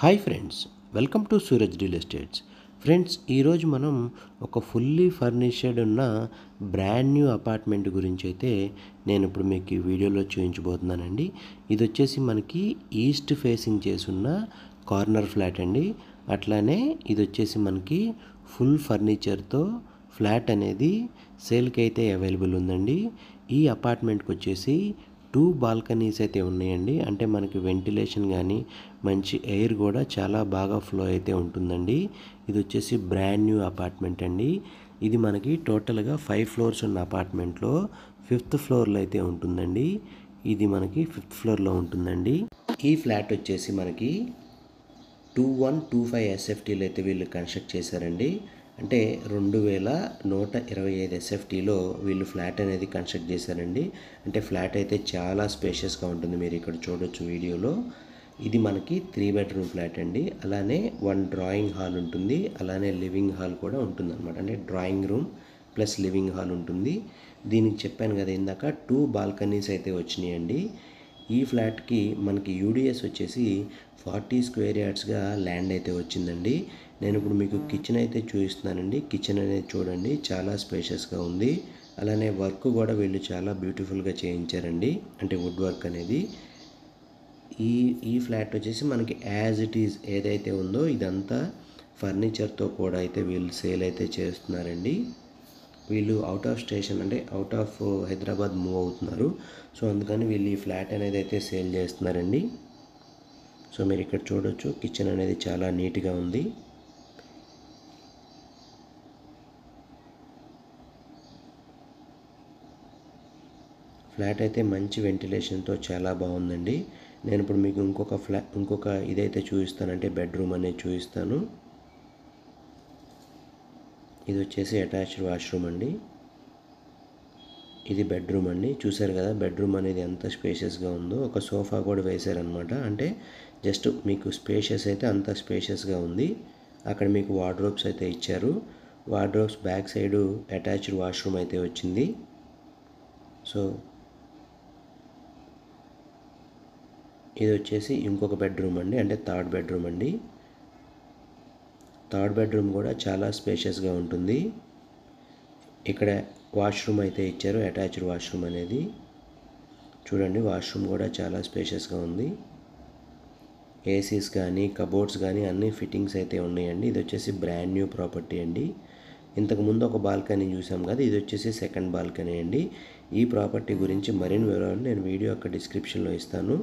hi friends welcome to Suraj real estates friends ఈరోజు మనం ఒక ఫుల్లీ ఫర్నిషడ్ ఉన్న బ్రాండ్ న్యూ అపార్ట్మెంట్ గురించి అయితే నేను ఇప్పుడు మీకు ఈ వీడియోలో చూపించబోతున్నానండి ఇది వచ్చేసి మనకి ఈస్ట్ ఫేసింగ్ ఉన్న కార్నర్ ఫ్లాట్ అండి అట్లానే ఇది వచ్చేసి మనకి ఫుల్ ఫర్నిచర్తో ఫ్లాట్ అనేది సేల్కి అయితే అవైలబుల్ ఉందండి ఈ అపార్ట్మెంట్కి వచ్చేసి టూ బాల్కనీస్ అయితే ఉన్నాయండి అంటే మనకి వెంటిలేషన్ కానీ మంచి ఎయిర్ కూడా చాలా బాగా ఫ్లో అయితే ఉంటుందండి ఇది వచ్చేసి బ్రాండ్ న్యూ అపార్ట్మెంట్ అండి ఇది మనకి టోటల్గా ఫైవ్ ఫ్లోర్స్ ఉన్న అపార్ట్మెంట్లో ఫిఫ్త్ ఫ్లోర్లో అయితే ఉంటుందండి ఇది మనకి ఫిఫ్త్ ఫ్లోర్లో ఉంటుందండి ఈ ఫ్లాట్ వచ్చేసి మనకి టూ వన్ టూ ఫైవ్ ఎస్ఎఫ్టీలు అయితే వీళ్ళు కన్స్ట్రక్ట్ చేశారండి అంటే రెండు వేల నూట ఇరవై ఐదు ఎస్ఎఫ్టీలో వీళ్ళు ఫ్లాట్ అనేది కన్స్ట్రక్ట్ చేశారండి అంటే ఫ్లాట్ అయితే చాలా స్పేషియస్గా ఉంటుంది మీరు ఇక్కడ చూడొచ్చు వీడియోలో ఇది మనకి త్రీ బెడ్రూమ్ ఫ్లాట్ అండి అలానే వన్ డ్రాయింగ్ హాల్ ఉంటుంది అలానే లివింగ్ హాల్ కూడా ఉంటుంది అనమాట అంటే drawing room plus living hall ఉంటుంది దీనికి చెప్పాను కదా ఇందాక టూ బాల్కనీస్ అయితే వచ్చినాయండి ఈ ఫ్లాట్కి మనకి యూడిఎస్ వచ్చేసి ఫార్టీ స్క్వేర్ యార్డ్స్గా ల్యాండ్ అయితే వచ్చిందండి నేను ఇప్పుడు మీకు కిచెన్ అయితే చూపిస్తున్నానండి కిచెన్ అనేది చూడండి చాలా స్పేషియస్గా ఉంది అలానే వర్క్ కూడా వీళ్ళు చాలా బ్యూటిఫుల్గా చేయించారండి అంటే వుడ్ వర్క్ అనేది ఈ ఈ ఫ్లాట్ వచ్చేసి మనకి యాజ్ ఇట్ ఈజ్ ఏదైతే ఉందో ఇదంతా ఫర్నిచర్తో కూడా అయితే వీళ్ళు సేల్ అయితే చేస్తున్నారండి వీళ్ళు అవుట్ ఆఫ్ స్టేషన్ అంటే out of uh, Hyderabad move అవుతున్నారు సో అందుకని వీళ్ళు ఈ ఫ్లాట్ అనేది అయితే సేల్ చేస్తున్నారండి సో మీరు ఇక్కడ చూడొచ్చు కిచెన్ అనేది చాలా నీట్గా ఉంది ఫ్లాట్ అయితే మంచి వెంటిలేషన్తో చాలా బాగుందండి నేను ఇప్పుడు మీకు ఇంకొక ఫ్లా ఇంకొక ఇదైతే చూపిస్తానంటే బెడ్రూమ్ అనేది చూపిస్తాను ఇది వచ్చేసి అటాచ్డ్ వాష్రూమ్ అండి ఇది బెడ్రూమ్ అండి చూసారు కదా బెడ్రూమ్ అనేది ఎంత స్పేషియస్గా ఉందో ఒక సోఫా కూడా వేశారనమాట అంటే జస్ట్ మీకు స్పేషియస్ అయితే అంత స్పేషియస్గా ఉంది అక్కడ మీకు వార్డ్రోబ్స్ అయితే ఇచ్చారు wardrobes back side attached washroom అయితే వచ్చింది సో ఇది వచ్చేసి ఇంకొక బెడ్రూమ్ అండి అంటే థర్డ్ బెడ్రూమ్ అండి థర్డ్ బెడ్రూమ్ కూడా చాలా స్పేషియస్గా ఉంటుంది ఇక్కడ వాష్రూమ్ అయితే ఇచ్చారు అటాచ్డ్ వాష్రూమ్ అనేది చూడండి వాష్రూమ్ కూడా చాలా స్పేషియస్గా ఉంది ఏసీస్ కానీ కబోర్డ్స్ కానీ అన్ని ఫిట్టింగ్స్ అయితే ఉన్నాయండి ఇది వచ్చేసి బ్రాండ్ న్యూ ప్రాపర్టీ అండి ఇంతకుముందు ఒక బాల్కనీ చూసాం కదా ఇది వచ్చేసి సెకండ్ బాల్కనీ అండి ఈ ప్రాపర్టీ గురించి మరిన్ని వివరాలు నేను వీడియో యొక్క డిస్క్రిప్షన్లో ఇస్తాను